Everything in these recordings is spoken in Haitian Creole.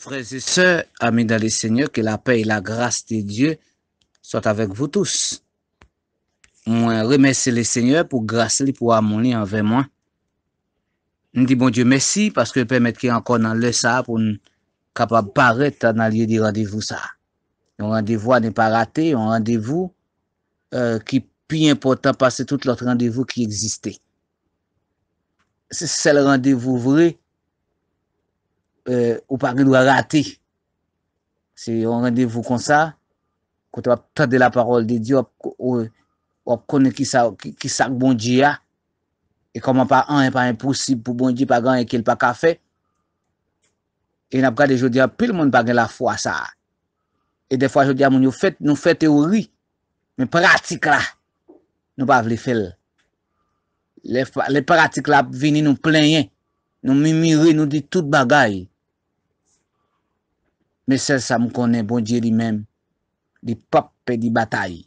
Frères et sœurs, amis dans les Seigneur, que la paix et la grâce de Dieu soient avec vous tous. Moi, remercie le Seigneur pour grâce et pour amener envers moi. Je dis bon Dieu merci parce que permet qu'il encore dans le ça pour nous capable paraître dans lieu rendez-vous ça. Un rendez-vous à ne pas rater, un rendez-vous euh, qui est plus important parce que tout l'autre rendez-vous qui existait. C'est le rendez-vous vrai Euh, ou pa gen dwa rate. Se yon rendevou kon sa. Kote wap tade la parol de diop. Wap konen ki sak bondji ya. E koman pa an, e pa imposib pou bondji pa gen ekel pa kafe. E nap kade jodi apil moun pa gen la fwa sa. E defwa jodi amoun nou fete ouri. Men pratik la. Nou pa vle fel. Le pratik la vini nou plenye. Nou mimiri, nou di tout bagay. Men sel sa m konen bon diye li men, li pop pe di batay.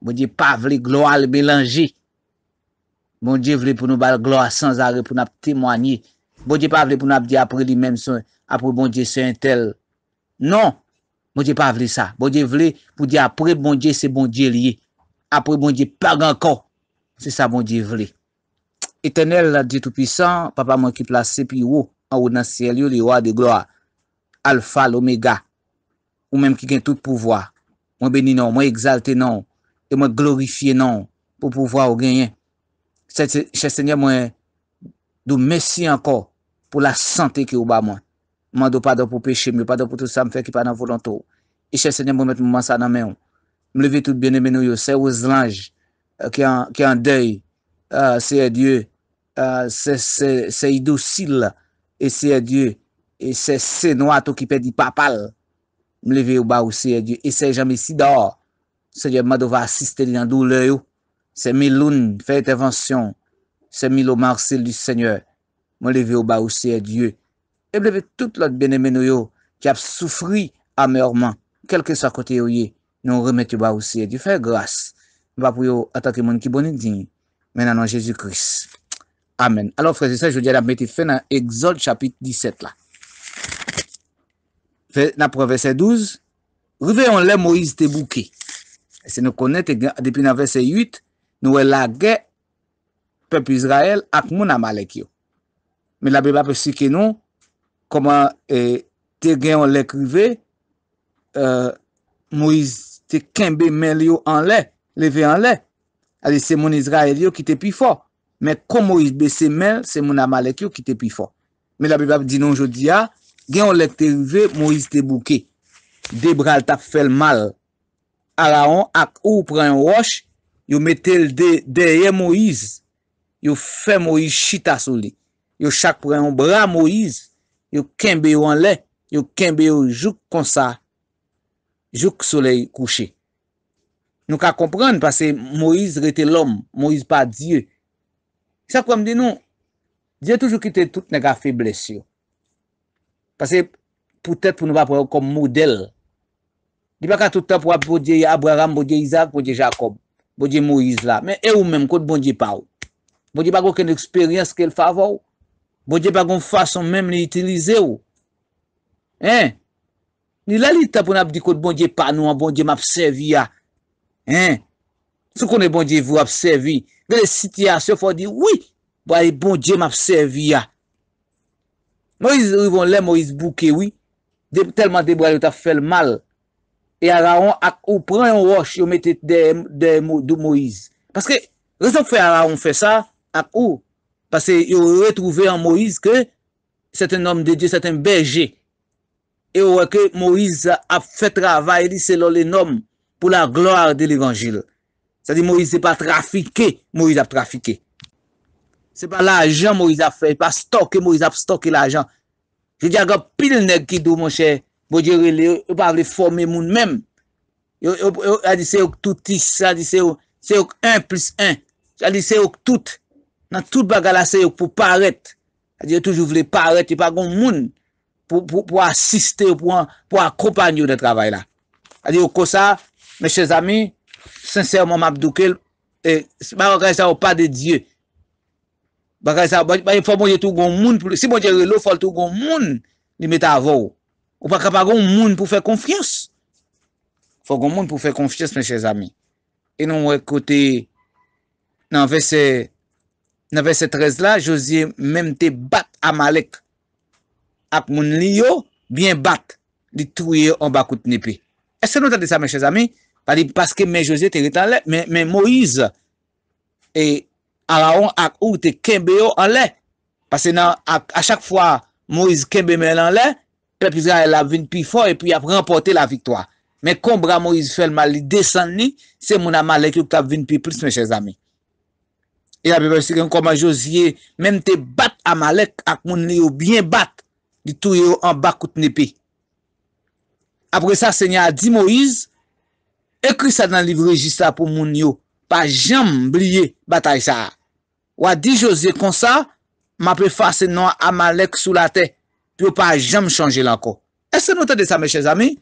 Bon diye pa vle gloa li belanji. Bon diye vle pou nou bal gloa sans are pou nap temwanyi. Bon diye pa vle pou nou ap di apre li men, apre bon diye se entel. Non, bon diye pa vle sa. Bon diye vle pou di apre bon diye se bon diye liye. Apre bon diye pag anko. Se sa bon diye vle. Etenel la diye tout pisan, papa mwen ki plase pi ou, an ou nan selyo li wade gloa. Alfa, l'omega. Ou menm ki gen tout pouvoi. Mwen beni nan, mwen egzalte nan. E mwen glorifi nan. Pou pouvoi ou genyen. Che se nye mwen dou mesi anko. Pou la sante ki ou ba mwen. Mwen dou padan pou peche mwen. Padan pou tout sa mwen fek ki pa nan volanto. E che se nye mwen met mwen mwansa nan men. Mwen leve tout bine mwen nou yo. Se ou zlanj. Euh, ki an dey. Euh, se e dieu. Euh, se idosil. E se e dieu. E se se nou ato ki pedi papal, mleve ou ba ou seye Diyo. E se jame si daor, se Diyo madova asiste li an dou le yo. Se mi lun, fe etevansyon, se mi lo marsil di Seigneur, mleve ou ba ou seye Diyo. E mleve tout lot benemeno yo, ki ap soufri ame orman. Kelke sa kote yo ye, nou remete ou ba ou seye Diyo. Fe grase, mba pou yo ata ki moun ki boni din. Menan an Jezoukris. Amen. Alon freze se, joudi an ap meti fe nan Exode chapit 17 la. Napre verse 12, Rive yon lè Moïse te bouke. Se nou konen te gen, Depi nan verse 8, Nou e lage, Pepli Israel ak moun amalek yo. Men la bebape si kenon, Koman e, te gen yon lèk rive, e, Moïse te kenbe men liyo an lè, Leve an lè. Ali se moun Israel yo ki te pi fo. Men kon Moïse be se men, Se moun amalek yo ki te pi fo. Men la bebape di nou jodia, gen ou lek te ve, Moïse te bouke, de bral ta fel mal, ala an ak ou pre yon wosh, yo metel de, deye Moïse, yo fe Moïse chita sou li, yo chak pre yon bra Moïse, yo kenbe yon le, yo kenbe yon jok konsa, jok solei kouche. Nou ka kompren, pase Moïse rete lom, Moïse pa die, sa kwa mdi nou, diye toujou ki te tout nega febles yo, Pase pou tèt pou nou pa pou yo kom model. Di pa ka tout tap wap boje Abraham, boje Isaac, boje Jacob, boje Moïse la. Men e ou menm kote bonje pa ou. Bonje pa kon ken eksperyans ke l favo ou. Bonje pa kon fason menm li itilize ou. Hein? Ni lalita pou nan ap di kote bonje pa nou an bonje m'abservi ya. Hein? Sou konen bonje vou abservi. Vele siti an se fò di woui. Bo a yi bonje m'abservi ya. Moise rivon lè, Moise boukewi, telman de bral yo ta fel mal. E a raon ak ou pran yon wosh yo mette de Moise. Paske, rezon fe a raon fe sa, ak ou, pase yo retrouve an Moise ke seten nom de Dje, seten berje. E yo wè ke Moise ap fe travay li selo le nom pou la gloar de l'Evangil. Sa di Moise se pa trafike, Moise ap trafike. Se pa la ajan mou izap fe, se pa stoke mou izap stoke la ajan. Je di aga pil neg ki dou mou chè, mou bon di re le, yo pa vle forme moun menm. Yo, yo, yo, a di se yonk toutis, a di se yonk, se yonk 1 plus 1, a di se yonk tout, nan tout bagala se yonk pou paret, a di yo toujou vle paret, yo pa goun moun, pou, pou, pou asiste, pou an, pou akopanyo de travay la. A di yo kosa, meshe zami, sensèr mou mabdoukel, e, eh, ma wakay sa wopade diye, Bakal sa, fò moun tou goun moun, si moun jere lò, fò l tou goun moun di met avò. Ou bakal pa goun moun pou fè konfiyans. Fò goun moun pou fè konfiyans, mèche zami. E nou wèkote nan verset 13 la, Josie mèm te bat amalek. Ak moun liyo, bèm bat di truyo an bakout nipi. E se nou ta de sa mèche zami, pa di paske mè Josie te ritan lè, mè Moïse e... an la on ak ou te kembe yo an le. Pase nan, ak a chak fwa Moïse kembe men an le, pepizra el la vin pi fò, epi ap rempote la viktoa. Men kombra Moïse fèl mali desan ni, se moun amalek yon tap vin pi plis, men chè zami. E api pepsi gen komajos ye, men te bat amalek ak moun yo bien bat di tou yo an bakout nipi. Apre sa, se nye a di Moïse, ekri sa nan livre jisa pou moun yo, pa jambliye batay sa a. Ou a di jose kon sa, ma pe fase nan amalek sou la te, pi ou pa jam chanje lanko. E se nou te de sa meche zami?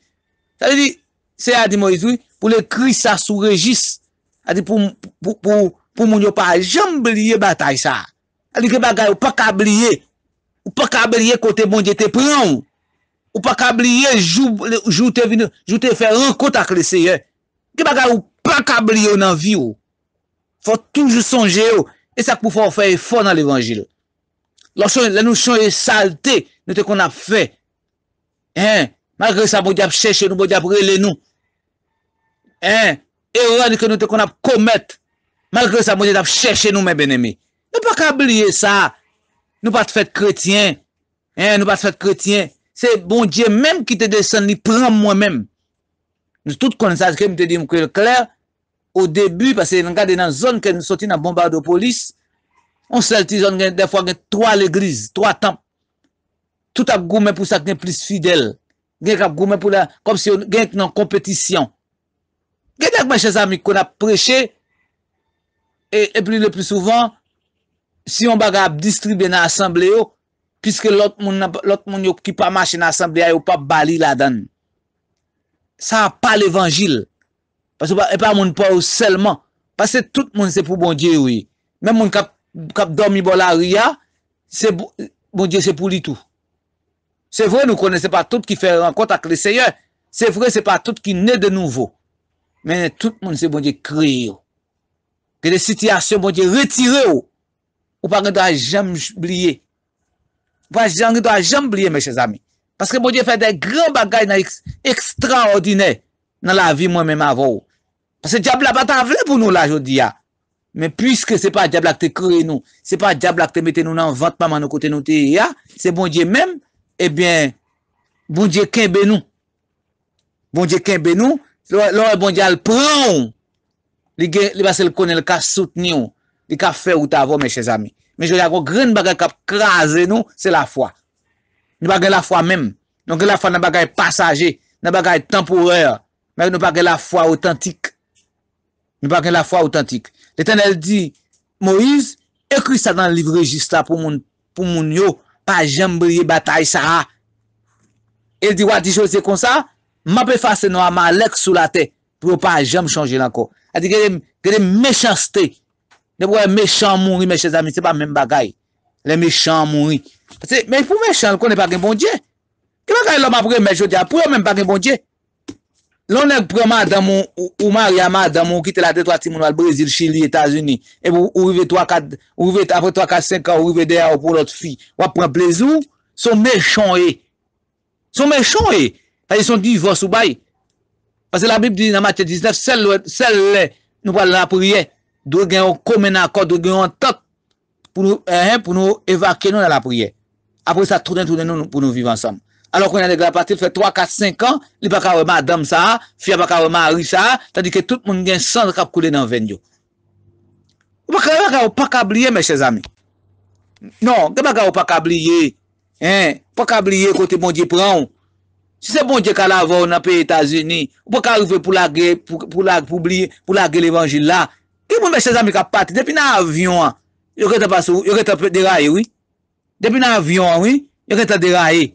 Sa li di, se a di Moizou, pou le kri sa sou regis, a di pou moun yo pa jam blye batay sa. A li ki bagay ou pa kablye, ou pa kablye kote bondye te pran, ou pa kablye jou te fè an kota kli se ye. Ki bagay ou pa kablye nan vi ou, fò toujou sonje ou, E sa k pou fè ou fè e fò nan l'Evangile. La nou chon e salte, nou te kon ap fè. Hein, malgré sa moun di ap chèche nou, moun di ap rele nou. Hein, erò ni ke nou te kon ap komette, malgré sa moun di ap chèche nou, mè ben emi. Nou pa kabliye sa, nou pa te fè kretien. Hein, nou pa te fè kretien. Se bon diè mèm ki te desen li pran mwen mèm. Nou tout kon sa skèm te di moun krel kler. Ou debu, pase yon gade nan zon ke yon soti nan bombardopolis, on soti zon gen defwa gen 3 legriz, 3 tamp. Tout ap goumen pou sa gen plis fidel. Gen ap goumen pou la, kom si gen nan kompetisyon. Gen ak mwen che zami kon ap preche, e pli le pli souvan, si yon baga ap distribe nan asemble yo, piske lot moun yo ki pa mache nan asemble yo, pa bali la dan. Sa pa l'evangil. Pas se pa moun pou ou selman. Bon bon pas se tout moun se pou moun diye ou yi. Men moun kap dormi bol a ria, moun diye se pou li tou. Se vre nou konese pa tout ki fe renkont ak le seye. Se vre se pa tout ki ne de nouvo. Men tout moun se moun diye kri ou. Ke de sityasyon moun diye retire ou. Ou pa gen do a jem bliye. Ou pa gen do a jem bliye meche zami. Pas se moun diye fè de gran bagay na ekstra ordine. Nan la vi moun men mè avou ou. Pase diable la batan vle pou nou la jodi ya. Ah. Men pwiske se pa diable la kte kre nou. Se pa diable la kte mette nou nan vant paman nou kote nou te ya. Se bonje men, e ben bonje kenbe nou. Bonje kenbe nou. Loi bonje al proun. Li basel konen l ka soutenyon. Li ka fe ou ta avon men chesami. Men jodi akon gren bagay kap kraze nou se la fwa. Nou bagay la fwa men. Nou bagay la fwa nan bagay pasaje. Nan bagay tempoureur. Men nou bagay la fwa otantik. Ni pa gen la fwa autentik. Le ten el di, Moïse, ekri sa dan livre jista pou moun yo, pa jem brye batay sa ha. El di wadi jose kon sa, ma pe fase nou a ma lek sou la ah, te, pou yo pa jem chanje lanko. El di gen de mechanste, ne pou e mechan mounri meche zami, se pa men bagay. Le mechan mounri. Se, men pou mechan lakon, ne pa gen bon dje. Ke man kaye loma pou gen meche zami, pou yo men pa gen bon dje. Lonek preman damon ou mar yaman damon ki te la detwa ti moun al Brezil, Chile, Etats-Uni. Ebo ou vive apre 3, 4, 5 an ou vive deya ou pou lot fi. Ou apre plezou, son mechon e. Son mechon e. Faye son divos ou bay. Fase la Bibli di nan Matye 19, sel le nou pale la priye. Do gen yon kome nan kote, do gen yon tot. Pou nou evake nou la priye. Apre sa trounen trounen nou pou nou vive ansam. alok wè nan de grapati, l fè 3, 4, 5 an, li pa ka reman dam sa, fè ya pa ka reman ri sa, tadi ke tout moun gen sand kap koule nan ven yo. Ou pa ka reka wè pa kabliye, mè chè zami. Non, gen pa ka wè pa kabliye, pou ka kabliye kote moun diye pran. Si se moun diye ka lavor nan pe Etasini, ou pa ka rive pou la gre, pou la gre l'Evangile la, gen moun mè chè zami ka pati, depi nan avyon, yo kè ta deraye, depi nan avyon, yo kè ta deraye.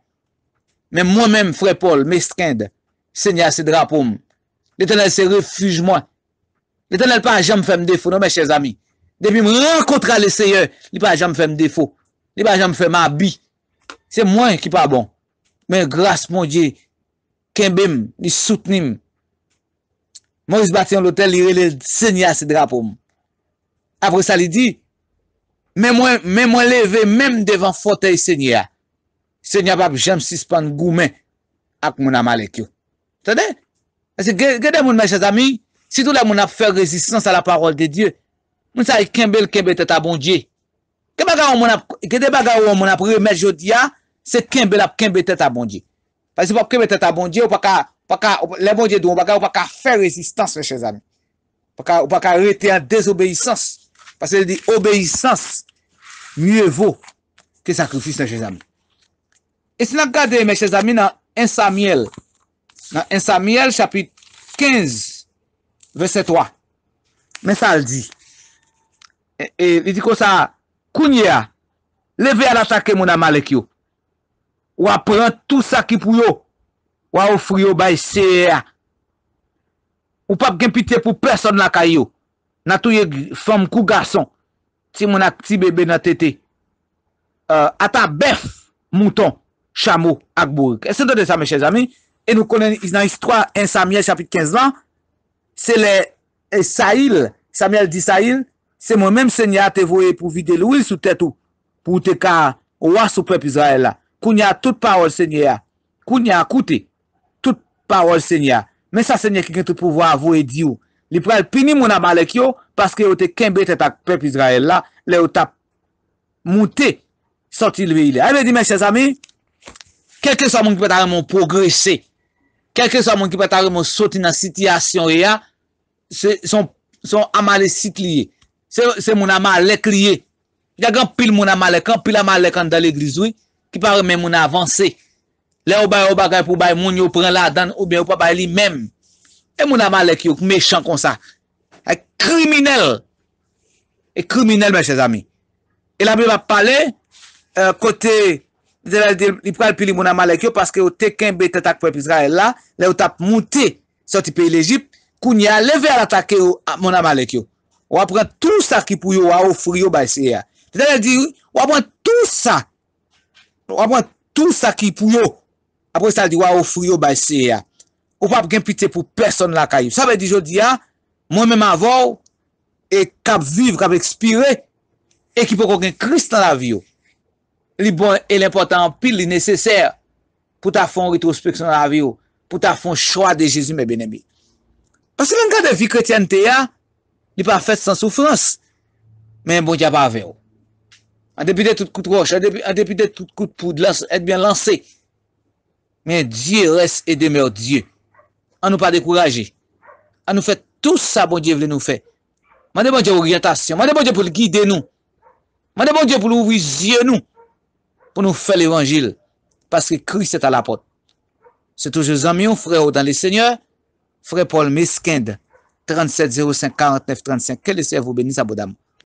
men mwen men frè Paul, mè skènd, sènya sè drapoum, lè tè nèl sè refuj mwen, lè tè nèl pa jèm fèm defou, nou mè chèz ami, depi mwen renkotra lè sèyè, lè pa jèm fèm defou, lè pa jèm fèm ambi, sè mwen ki pa bon, men grâs moun djè, kèm bèm, mi soutenim, mwen s'bati an l'otel, lè lè sènya sè drapoum, apre sa lè di, mè mwen lè vè mèm devan fotey sènya, Se nye bab jem sispan goumen ak moun amalek yo. Tade? Asi gede moun mè chèz amin, si tout la moun ap fèr rezistans a la parol de Diyo, moun sa e kembe lè kembe tèt a bon Diyo. Gede baga ou moun ap rè mè jodi ya, se kembe lè kembe tèt a bon Diyo. Asi bap kembe tèt a bon Diyo, ou pa ka, le bon Diyo dou, ou pa ka fèr rezistans mè chèz amin. Ou pa ka rete a désobeysans. Pasè di obeysans, mouye vò ke sakrifis mè chèz amin. E si nan gade, meche zami, nan Ensamiel. Nan Ensamiel, chapit 15, verset 3. Men sa al di. E, e li di ko sa, Kunye a, leve a la chake moun amalek yo. Ou apren tout sa ki pou yo. Ou a oufri yo bay se a. Ou pap gen pite pou person lakay yo. Nan tou ye fom kou gason. Ti moun ak ti bebe nan tete. Euh, ata bef mouton. Chamo ak bourk. E se do de sa meche zami. E nou konen nan istwa. En Samuel chapit 15 lan. Se le. E sa il. Samuel di sa il. Se mwen menm senya te voe pou vide lou. Ou il sou tet ou. Pou ou te ka. Ou wa sou pep Israel la. Koun ya tout pa wol senya. Koun ya akoute. Tout pa wol senya. Men sa senya ki gen te pou voa voe di ou. Li prel pini moun amalek yo. Paske ou te kembe tet ak pep Israel la. Le ou ta. Moute. Soti lou il. A le di menche zami. Kèkè sa moun ki patare moun progresè. Kèkè sa moun ki patare moun soti nan sityasyon reya. Son amalè sit liye. Se moun amalè kliye. Yag an pil moun amalè kan. Pil amalè kan dalè glizoui. Ki par mè moun avansè. Le ou bay ou bagay pou bay moun yo pran la dan. Ou bè ou pa bay li mèm. E moun amalè kliye ou mechan kon sa. E kriminel. E kriminel mè chèzami. E la mè va pale. E kote... I pre alpili moun amalek yo paske yo teken bete tak pep Israel la le yo tap moun te soti pe il Egypt kou ni al leve al atake yo moun amalek yo. Ou apren tout sa ki pou yo wawou fwou yo bayse ya. Te talen di ou apren tout sa ou apren tout sa ki pou yo apre sa di wawou fwou yo bayse ya. Ou pa ap gen pite pou person la kayo. Sa pe di jodi ya moun men ma vò e kap viv, kap ekspire e ki pou kongen krist nan la vyo. li bon e l'impotant pil li neseser pou ta fon retrospeksyon avyo, pou ta fon chwa de Jezu me benemi. Asi lanka de vi kretyan te ya, li pa fèt san soufrans, men bon di apaveyo. A depi de tout kout roche, a depi de tout kout pou ete bien lansé, men Diy res et demeur Diy, an nou pa dekouraje, an nou fèt tout sa bon Diy vle nou fèt. Man de bon Diy ouri atasyon, man de bon Diy pou l'gide nou, man de bon Diy pou l'ouvri zye nou, pou nou fè l'évangil, paske kri sè ta la pot. Sè toujou zanmion, frè ou dan li sènyè, frè Paul Miskind, 37 05 49 35, ke lè sè vou bèni sa boudam.